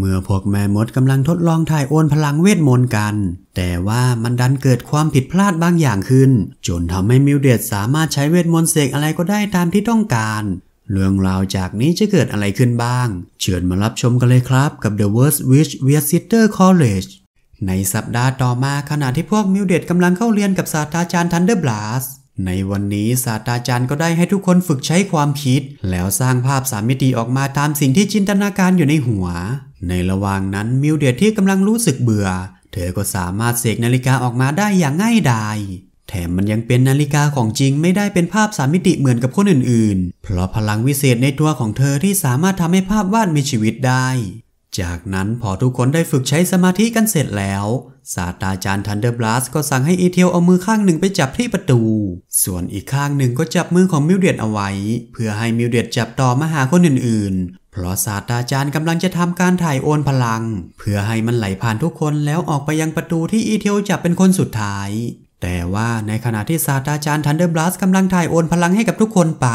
เมื่อพวกแม่มดกำลังทดลองถ่ายโอนพลังเวทมนต์กัน แต่ว่ามันดันเกิดความผิดพลาดบางอย่างขึ้น จนทำให้มิวเดตสามารถใช้เวทมนต์เสกอะไรก็ได้ตามที่ต้องการ เรื่องราวจากนี้จะเกิดอะไรขึ้นบ้าง เชิญมารับชมกันเลยครับกับ The Worst Witch w e r s i t e r College ในสัปดาห์ต่อมาขณะที่พวกมิวเดตกำลังเข้าเรียนกับศาสตราจารย์ทันเดอร์บลัสในวันนี้ศาสตราจารย์ก็ได้ให้ทุกคนฝึกใช้ความคิดแล้วสร้างภาพสามมิติออกมาตามสิ่งที่จินตนาการอยู่ในหัว ในระหว่างนั้นมิวเดียที่กำลังรู้สึกเบื่อ เธอก็สามารถเสกนาฬิกาออกมาได้อย่างง่ายดาย แถมมันยังเป็นนาฬิกาของจริงไม่ได้เป็นภาพสามมิติเหมือนกับคนอื่นๆ เพราะพลังวิเศษในตัวของเธอที่สามารถทำให้ภาพวาดมีชีวิตได้จากนั้นพอทุกคนได้ฝึกใช้สมาธิกันเสร็จแล้ว ศาสตราจารย์ทันเดอร์บลัสก็สั่งให้อีเทียวเอามือข้างหนึ่งไปจับที่ประตู ส่วนอีกข้างหนึ่งก็จับมือของมิวเดียตเอาไว้ เพื่อให้มิวเดียตจับต่อมาหาคนอื่นๆ เพราะศาสตราจารย์กำลังจะทำการถ่ายโอนพลัง เพื่อให้มันไหลผ่านทุกคนแล้วออกไปยังประตูที่อีเทียวจับเป็นคนสุดท้าย แต่ว่าในขณะที่ศาสตราจารย์ทันเดอร์บลัสกำลังถ่ายโอนพลังให้กับทุกคนไป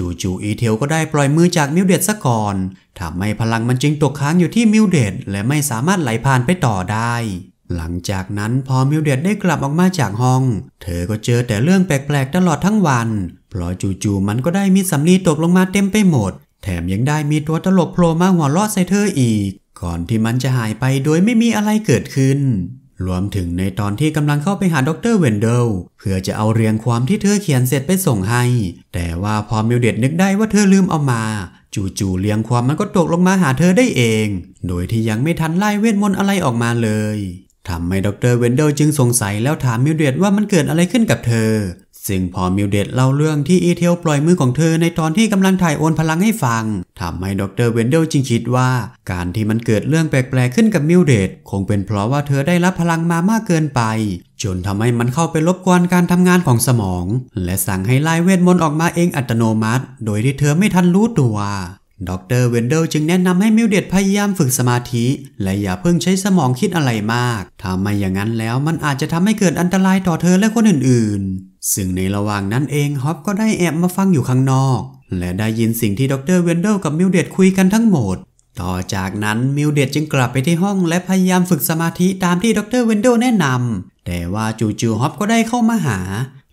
จูจูอีเทลก็ได้ปล่อยมือจากมิวเดตซะก่อนทำให้พลังมันจึงตกค้างอยู่ที่มิวเดตและไม่สามารถไหลผ่านไปต่อได้ หลังจากนั้นพอมิวเดตได้กลับออกมาจากห้อง เธอก็เจอแต่เรื่องแปลกๆตลอดทั้งวัน เพราะจูจูมันก็ได้มีสำลีตกลงมาเต็มไปหมด แถมยังได้มีตัวตลกโผล่มาหัวเราะใส่เธออีก ก่อนที่มันจะหายไปโดยไม่มีอะไรเกิดขึ้นรวมถึงในตอนที่กำลังเข้าไปหาดรเวนเดลเพื่อจะเอาเรียงความที่เธอเขียนเสร็จไปส่งให้ แต่ว่าพอมิวเดตนึกได้ว่าเธอลืมเอามา จู่ๆเรียงความมันก็ตกลงมาหาเธอได้เอง โดยที่ยังไม่ทันไล่เวทมนต์อะไรออกมาเลยทำให้ดรเวนเดลจึงสงสัยแล้วถามมิวเดตว่ามันเกิดอะไรขึ้นกับเธอซึ่งพอมิวเดตเล่าเรื่องที่อีเทลปล่อยมือของเธอในตอนที่กำลังถ่ายโอนพลังให้ฟัง ทำให้ดรเวนเดลจึงคิดว่า การที่มันเกิดเรื่องแปลก ๆ ขึ้นกับมิวเดตคงเป็นเพราะว่าเธอได้รับพลังมามากเกินไป จนทำให้มันเข้าไปรบกวนการทำงานของสมอง และสั่งให้ไล่เวทมนต์ออกมาเองอัตโนมัติ โดยที่เธอไม่ทันรู้ตัวดรเวนเดลจึงแนะนำให้มิวเดตพยายามฝึกสมาธิ และอย่าเพิ่งใช้สมองคิดอะไรมากถ้าไม่อย่างนั้นแล้วมันอาจจะทำให้เกิดอันตรายต่อเธอและคนอื่นๆซึ่งในระหว่างนั้นเอง ฮอปก็ได้แอบมาฟังอยู่ข้างนอก และได้ยินสิ่งที่ดรเวนเดลกับมิวเดตคุยกันทั้งหมด ต่อจากนั้นมิวเดตจึงกลับไปที่ห้องและพยายามฝึกสมาธิตามที่ดรเวนเดลแนะนำแต่ว่าจู่ๆฮอปก็ได้เข้ามาหา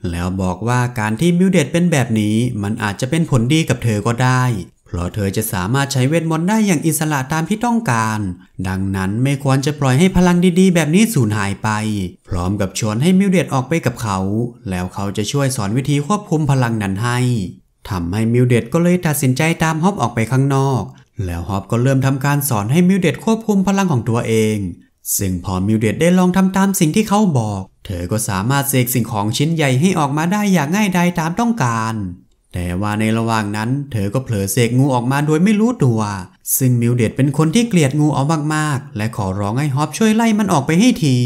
แล้วบอกว่าการที่มิวเดตเป็นแบบนี้ มันอาจจะเป็นผลดีกับเธอก็ได้เพราะเธอจะสามารถใช้เวทมนต์ได้อย่างอิสระตามที่ต้องการ ดังนั้นไม่ควรจะปล่อยให้พลังดีๆแบบนี้สูญหายไป พร้อมกับชวนให้มิวเดียตออกไปกับเขา แล้วเขาจะช่วยสอนวิธีควบคุมพลังนั้นให้ทำให้มิวเดตก็เลยตัดสินใจตามฮอบออกไปข้างนอก แล้วฮอบก็เริ่มทำการสอนให้มิวเดตควบคุมพลังของตัวเอง ซึ่งพอมิวเดตได้ลองทำตามสิ่งที่เขาบอก เธอก็สามารถเสกสิ่งของชิ้นใหญ่ให้ออกมาได้อย่างง่ายดายตามต้องการแต่ว่าในระหว่างนั้น เธอก็เผลอเสกงูออกมาโดยไม่รู้ตัว ซึ่งมิวเดตเป็นคนที่เกลียดงูเอามากๆและขอร้องให้ฮอปช่วยไล่มันออกไปให้ที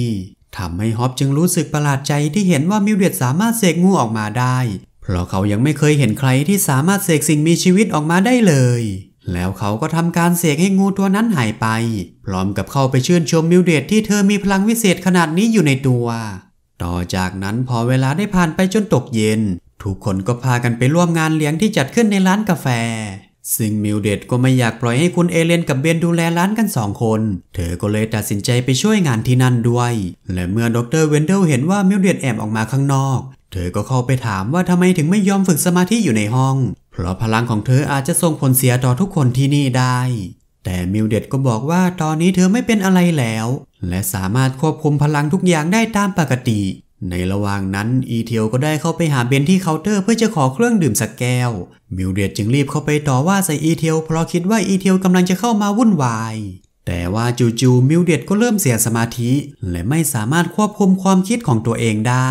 ทำให้ฮอปจึงรู้สึกประหลาดใจที่เห็นว่ามิวเดตสามารถเสกงูออกมาได้ เพราะเขายังไม่เคยเห็นใครที่สามารถเสกสิ่งมีชีวิตออกมาได้เลย แล้วเขาก็ทำการเสกให้งูตัวนั้นหายไป พร้อมกับเข้าไปชื่นชมมิวเดตที่เธอมีพลังวิเศษขนาดนี้อยู่ในตัว ต่อจากนั้นพอเวลาได้ผ่านไปจนตกเย็นทุกคนก็พากันไปร่วมงานเลี้ยงที่จัดขึ้นในร้านกาแฟ ซึ่งมิวเดตก็ไม่อยากปล่อยให้คุณเอเลนกับเบนดูแลร้านกันสองคน เธอก็เลยตัดสินใจไปช่วยงานที่นั่นด้วย และเมื่อดรเวนเดลเห็นว่ามิวเดตแอบออกมาข้างนอก เธอก็เข้าไปถามว่าทำไมถึงไม่ยอมฝึกสมาธิอยู่ในห้อง เพราะพลังของเธออาจจะส่งผลเสียต่อทุกคนที่นี่ได้ แต่มิวเดตก็บอกว่าตอนนี้เธอไม่เป็นอะไรแล้ว และสามารถควบคุมพลังทุกอย่างได้ตามปกติในระหว่างนั้นอีเทียวก็ได้เข้าไปหาเบนที่เคาน์เตอร์เพื่อจะขอเครื่องดื่มสักแก้วมิวเดียดจึงรีบเข้าไปต่อว่าใส่อีเทียวเพราะคิดว่าอีเทียวกำลังจะเข้ามาวุ่นวายแต่ว่าจู่ๆมิวเดียดก็เริ่มเสียสมาธิและไม่สามารถควบคุมความคิดของตัวเองได้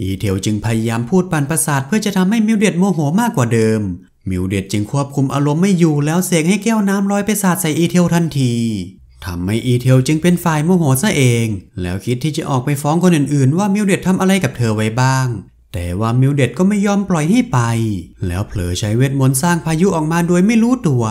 อีเทียวจึงพยายามพูดปั่นประสาทเพื่อจะทำให้มิวเดียดโมโหมากกว่าเดิมมิวเดียดจึงควบคุมอารมณ์ไม่อยู่แล้วเสกให้แก้วน้ำลอยไปสาดใส่อีเทียวทันทีทำให้อีเทลจึงเป็นฝ่ายโมโหซะเอง แล้วคิดที่จะออกไปฟ้องคนอื่นๆ ว่ามิวเดตทำอะไรกับเธอไว้บ้าง แต่ว่ามิวเดตก็ไม่ยอมปล่อยให้ไป แล้วเผลอใช้เวทมนต์สร้างพายุออกมาโดยไม่รู้ตัว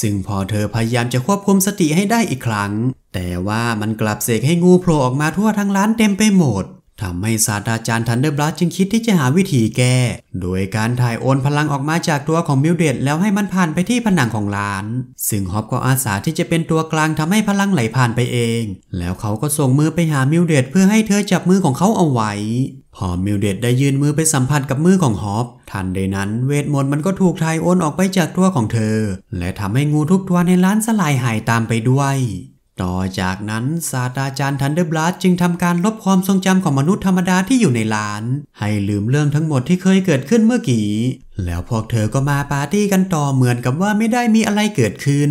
ซึ่งพอเธอพยายามจะควบคุมสติให้ได้อีกครั้ง แต่ว่ามันกลับเสกให้งูโผล่ออกมาทั่วทั้งร้านเต็มไปหมดทำให้ศาสตราจารย์ทันเดอร์บลัสจึงคิดที่จะหาวิธีแก้ โดยการถ่ายโอนพลังออกมาจากตัวของมิวเดตแล้วให้มันผ่านไปที่ผนังของร้าน ซึ่งฮอปก็อาสาที่จะเป็นตัวกลางทำให้พลังไหลผ่านไปเอง แล้วเขาก็ส่งมือไปหามิวเดตเพื่อให้เธอจับมือของเขาเอาไว้ พอมิวเดตได้ยื่นมือไปสัมผัสกับมือของฮอปทันใดนั้น เวทมนต์มันก็ถูกถ่ายโอนออกไปจากตัวของเธอ และทำให้งูทุกตัวในร้านสลายหายตามไปด้วยต่อจากนั้นศาสตราจารย์ทันเดอร์บลัสจึงทำการลบความทรงจำของมนุษย์ธรรมดาที่อยู่ในร้าน ให้ลืมเรื่องทั้งหมดที่เคยเกิดขึ้นเมื่อกี้ แล้วพวกเธอก็มาปาร์ตี้กันต่อเหมือนกับว่าไม่ได้มีอะไรเกิดขึ้น